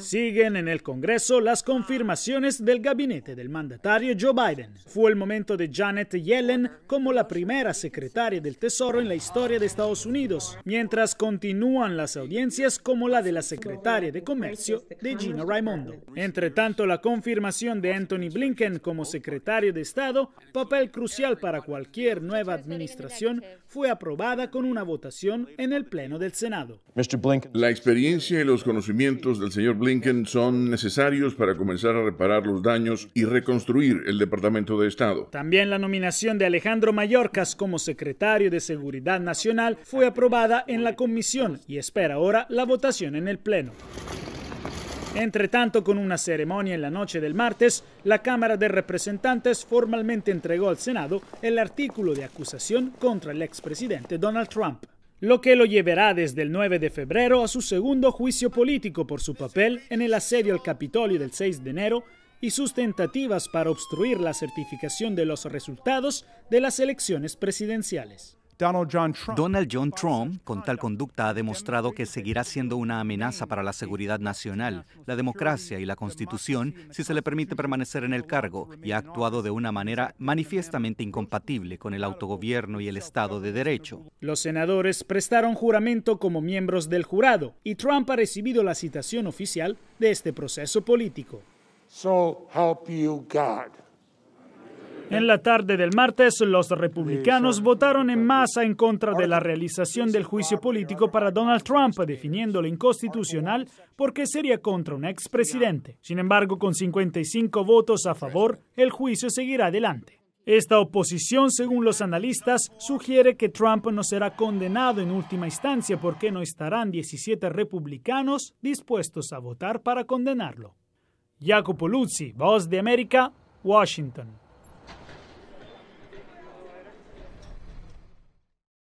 Siguen en el Congreso las confirmaciones del gabinete del mandatario Joe Biden. Fue el momento de Janet Yellen como la primera secretaria del Tesoro en la historia de Estados Unidos, mientras continúan las audiencias como la de la secretaria de Comercio de Gina Raimondo. Entre tanto, la confirmación de Anthony Blinken como secretario de Estado, papel crucial para cualquier nueva administración, fue aprobada con una votación en el Pleno del Senado. La experiencia y los conocimientos del señor Blinken son necesarios para comenzar a reparar los daños y reconstruir el Departamento de Estado. También la nominación de Alejandro Mayorkas como secretario de Seguridad Nacional fue aprobada en la comisión y espera ahora la votación en el Pleno. Entre tanto, con una ceremonia en la noche del martes, la Cámara de Representantes formalmente entregó al Senado el artículo de acusación contra el expresidente Donald Trump lo que lo llevará desde el 9 de febrero a su segundo juicio político por su papel en el asedio al Capitolio del 6 de enero y sus tentativas para obstruir la certificación de los resultados de las elecciones presidenciales. Donald John Trump, con tal conducta, ha demostrado que seguirá siendo una amenaza para la seguridad nacional, la democracia y la Constitución si se le permite permanecer en el cargo y ha actuado de una manera manifiestamente incompatible con el autogobierno y el Estado de Derecho. Los senadores prestaron juramento como miembros del jurado y Trump ha recibido la citación oficial de este proceso político. So help you God. En la tarde del martes, los republicanos votaron en masa en contra de la realización del juicio político para Donald Trump, definiéndolo inconstitucional porque sería contra un expresidente. Sin embargo, con 55 votos a favor, el juicio seguirá adelante. Esta oposición, según los analistas, sugiere que Trump no será condenado en última instancia porque no estarán 17 republicanos dispuestos a votar para condenarlo. Jacopo Luzzi, Voz de América, Washington.